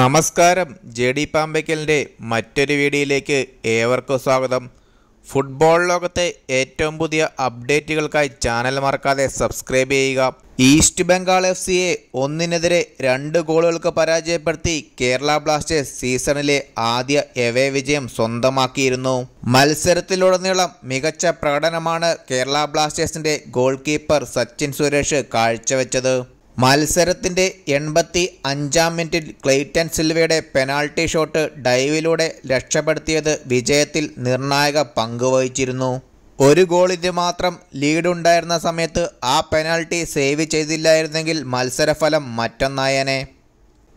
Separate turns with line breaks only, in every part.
നമസ്കാരം J D പാമ്പയ്ക്കലിൻ്റെ മറ്റൊരു വീഡിയോയിലേക്ക് ഏവർക്കും സ്വാഗതം ഫുട്ബോൾ ലോകത്തെ ഏറ്റവും പുതിയ അപ്ഡേറ്റുകൾക്കായി ചാനൽ മറക്കാതെ സബ്സ്ക്രൈബ് ചെയ്യുക ഈസ്റ്റ് ബംഗാൾ എഫ് സിയെ ഒന്നിനെതിരെ രണ്ട് ഗോളുകൾക്ക് പരാജയപ്പെടുത്തി കേരള ബ്ലാസ്റ്റേഴ്സ് സീസണിലെ ആദ്യ എവേ വിജയം സ്വന്തമാക്കിയിരുന്നു മത്സരത്തിലുടനീളം മികച്ച പ്രകടനമാണ് കേരള ബ്ലാസ്റ്റേഴ്സിൻ്റെ ഗോൾ കീപ്പർ സച്ചിൻ സുരേഷ് കാഴ്ചവെച്ചത് മത്സരത്തിൻ്റെ എൺപത്തി അഞ്ചാം മിനിറ്റിൽ ക്ലെയ്റ്റൻ സിൽവയുടെ പെനാൾട്ടി ഷോട്ട് ഡൈവിലൂടെ രക്ഷപ്പെടുത്തിയത് വിജയത്തിൽ നിർണായക പങ്കുവഹിച്ചിരുന്നു ഒരു ഗോളിന് മാത്രം ലീഡുണ്ടായിരുന്ന സമയത്ത് ആ പെനാൾട്ടി സേവ് ചെയ്തില്ലായിരുന്നെങ്കിൽ മത്സരഫലം മറ്റൊന്നായേനെ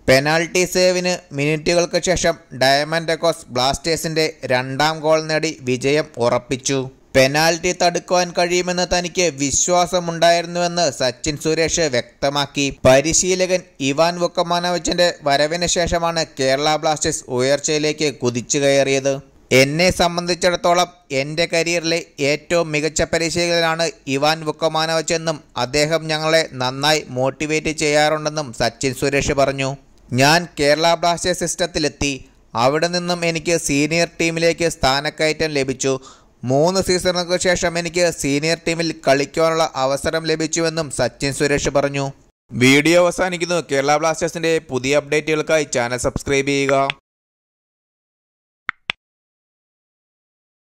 പെനാൾട്ടി സേവിന് മിനിറ്റുകൾക്ക് ശേഷം ഡയമണ്ട് കോസ് ബ്ലാസ്റ്റേഴ്സിൻ്റെ രണ്ടാം ഗോൾ നേടി വിജയം ഉറപ്പിച്ചു പെനാൽറ്റി തടുക്കുവാൻ കഴിയുമെന്ന് തനിക്ക് വിശ്വാസമുണ്ടായിരുന്നുവെന്ന് സച്ചിൻ സുരേഷ് വ്യക്തമാക്കി പരിശീലകൻ ഇവാൻ വുക്കമാനോവിച്ചിന്റെ വരവിന് ശേഷമാണ് കേരള ബ്ലാസ്റ്റേഴ്സ് ഉയർച്ചയിലേക്ക് കുതിച്ചു കയറിയത് എന്നെ സംബന്ധിച്ചിടത്തോളം എൻ്റെ കരിയറിലെ ഏറ്റവും മികച്ച പരിശീലകനാണ് ഇവാൻ വുക്കമാനവച്ചെന്നും അദ്ദേഹം ഞങ്ങളെ നന്നായി മോട്ടിവേറ്റ് ചെയ്യാറുണ്ടെന്നും സച്ചിൻ സുരേഷ് പറഞ്ഞു ഞാൻ കേരള ബ്ലാസ്റ്റേഴ്സ് സിസ്റ്റത്തിലെത്തി അവിടെ നിന്നും എനിക്ക് സീനിയർ ടീമിലേക്ക് സ്ഥാനക്കയറ്റം ലഭിച്ചു മൂന്ന് സീസണുകൾക്ക് ശേഷം എനിക്ക് സീനിയർ ടീമിൽ കളിക്കാനുള്ള അവസരം ലഭിച്ചുവെന്നും സച്ചിൻ സുരേഷ് പറഞ്ഞു വീഡിയോ അവസാനിക്കുന്നു കേരള ബ്ലാസ്റ്റേഴ്സിന്റെ പുതിയ അപ്ഡേറ്റുകൾക്കായി ചാനൽ സബ്സ്ക്രൈബ് ചെയ്യുക